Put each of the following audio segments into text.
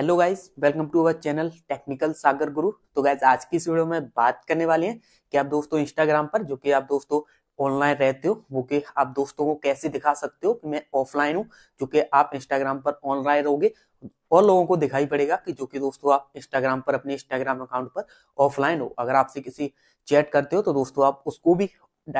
hello guys welcome to our channel technical Sagar Guru तो guys आज की इस वीडियो में बात करने वाले हैं कि आप दोस्तों इंस्टाग्राम पर जो कि आप दोस्तों ऑनलाइन रहते हो वो कि आप दोस्तों को कैसे दिखा सकते हो कि मैं ऑफलाइन हूँ जो कि आप इंस्टाग्राम पर ऑनलाइन रहोगे और लोगों को दिखाई पड़ेगा कि जो कि दोस्तों आप इंस्टाग्राम पर अपने इंस्टाग्राम अकाउंट पर ऑफलाइन हो अगर आपसे किसी चैट करते हो तो दोस्तों आप उसको भी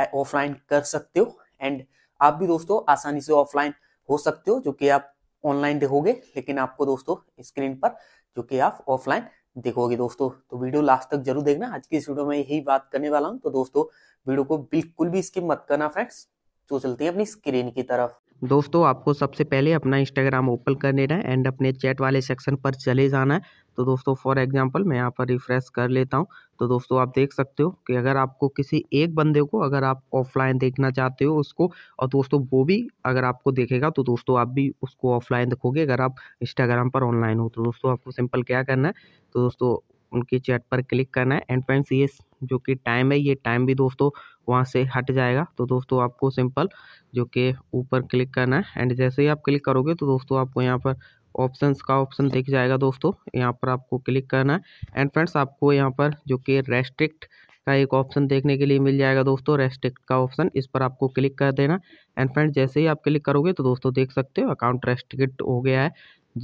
ऑफलाइन कर सकते हो एंड आप भी दोस्तों आसानी से ऑफलाइन हो सकते हो जो कि आप ऑनलाइन देखोगे लेकिन आपको दोस्तों स्क्रीन पर जो कि आप ऑफलाइन देखोगे दोस्तों तो वीडियो लास्ट तक जरूर देखना आज की इस वीडियो में यही बात करने वाला हूँ तो दोस्तों वीडियो को बिल्कुल भी स्किप मत करना फ्रेंड्स तो चलते हैं अपनी स्क्रीन की तरफ दोस्तों आपको सबसे पहले अपना इंस्टाग्राम ओपन कर लेना है एंड अपने चैट वाले सेक्शन पर चले जाना है तो दोस्तों फॉर एग्जांपल मैं यहाँ पर रिफ्रेश कर लेता हूँ तो दोस्तों आप देख सकते हो कि अगर आपको किसी एक बंदे को अगर आप ऑफलाइन देखना चाहते हो उसको और दोस्तों वो भी अगर आपको देखेगा तो दोस्तों आप भी उसको ऑफलाइन देखोगे अगर आप इंस्टाग्राम पर ऑनलाइन हो तो दोस्तों आपको सिंपल क्या करना है तो दोस्तों उनके चैट पर क्लिक करना है एंड फ्रेंड्स ये जो कि टाइम है ये टाइम भी दोस्तों वहाँ से हट जाएगा तो दोस्तों आपको सिंपल जो कि ऊपर क्लिक करना है एंड जैसे ही आप क्लिक करोगे तो दोस्तों आपको यहाँ पर ऑप्शंस का ऑप्शन दिख जाएगा दोस्तों यहाँ पर आपको क्लिक करना है एंड फ्रेंड्स आपको यहाँ पर जो कि रेस्ट्रिक्ट का एक ऑप्शन देखने के लिए मिल जाएगा दोस्तों रेस्ट्रिक्ट का ऑप्शन इस पर आपको क्लिक कर देना एंड फ्रेंड्स जैसे ही आप क्लिक करोगे तो दोस्तों देख सकते हो अकाउंट रेस्ट्रिक्ट हो गया है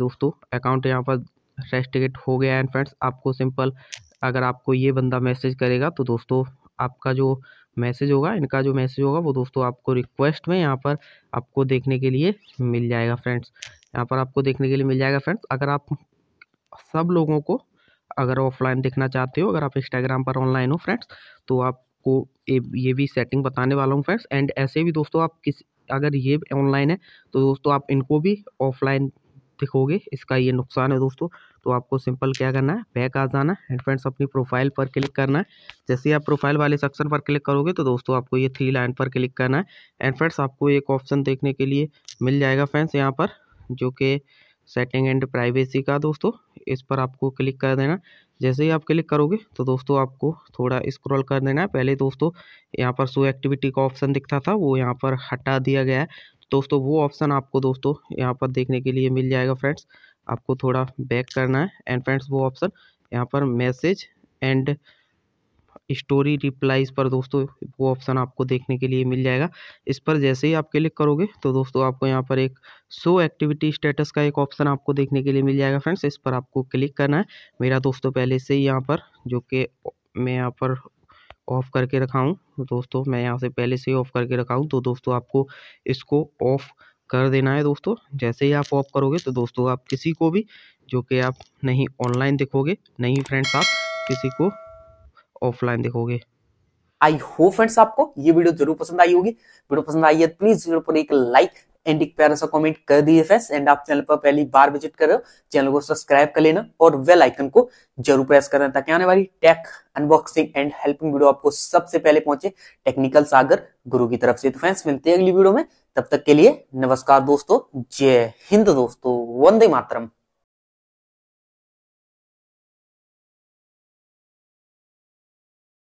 दोस्तों अकाउंट यहाँ पर रेस्ट्रिक्ट हो गया है एंड फ्रेंड्स आपको सिंपल अगर आपको ये बंदा मैसेज करेगा तो दोस्तों आपका जो मैसेज होगा इनका जो मैसेज होगा वो दोस्तों आपको रिक्वेस्ट में यहाँ पर आपको देखने के लिए मिल जाएगा फ्रेंड्स यहाँ पर आपको देखने के लिए मिल जाएगा फ्रेंड्स अगर आप सब लोगों को अगर ऑफलाइन देखना चाहते हो अगर आप इंस्टाग्राम पर ऑनलाइन हो फ्रेंड्स तो आपको ये भी सेटिंग बताने वाला हूँ फ्रेंड्स एंड ऐसे भी दोस्तों आप किस अगर ये ऑनलाइन है तो दोस्तों आप इनको भी ऑफलाइन दिखोगे इसका ये नुकसान है दोस्तों तो आपको सिंपल क्या करना है बैक आ जाना है एंड फ्रेंड्स अपनी प्रोफाइल पर क्लिक करना है जैसे आप प्रोफाइल वाले सेक्शन पर क्लिक करोगे तो दोस्तों आपको ये थ्री लाइन पर क्लिक करना है एंड फ्रेंड्स आपको एक ऑप्शन देखने के लिए मिल जाएगा फ्रेंड्स यहाँ पर जो कि सेटिंग एंड प्राइवेसी का दोस्तों इस पर आपको क्लिक कर देना जैसे ही आप क्लिक करोगे तो दोस्तों आपको थोड़ा स्क्रॉल कर देना है पहले दोस्तों यहाँ पर सो एक्टिविटी का ऑप्शन दिखता था वो यहाँ पर हटा दिया गया है दोस्तों वो ऑप्शन आपको दोस्तों यहाँ पर देखने के लिए मिल जाएगा फ्रेंड्स आपको थोड़ा बैक करना है एंड फ्रेंड्स वो ऑप्शन यहाँ पर मैसेज एंड स्टोरी रिप्लाईज पर दोस्तों वो ऑप्शन आपको देखने के लिए मिल जाएगा इस पर जैसे ही आप क्लिक करोगे तो दोस्तों आपको यहाँ पर एक शो एक्टिविटी स्टेटस का एक ऑप्शन आपको देखने के लिए मिल जाएगा फ्रेंड्स इस पर आपको क्लिक करना है मेरा दोस्तों पहले से ही यहाँ पर जो कि मैं यहाँ पर ऑफ़ करके रखा हूँ दोस्तों मैं यहाँ से पहले से ही ऑफ़ करके रखा हूँ तो दोस्तों आपको इसको ऑफ़ कर देना है दोस्तों जैसे ही आप ऑफ करोगे तो दोस्तों आप किसी को भी जो कि आप नहीं ऑनलाइन दिखोगे नहीं फ्रेंड्स आप किसी को ऑफलाइन देखोगे आई होप फ्रेंड्स आपको ये वीडियो जरूर पसंद आई होगी वीडियो पसंद आई है प्लीज वीडियो पर एक लाइक एंड एक प्यारा सा कमेंट कर दिए फ्रेंड्स एंड आप चैनल पर पहली बार विजिट कर रहे हो चैनल को सब्सक्राइब कर लेना और वेल आइकन को जरूर प्रेस करना ताकि आने वाली tech unboxing and helping video आपको सबसे पहले पहुंचे टेक्निकल सागर गुरु की तरफ से तो फ्रेंड्स मिलते हैं अगली वीडियो में तब तक के लिए नमस्कार दोस्तों जय हिंद दोस्तों वंदे मातरम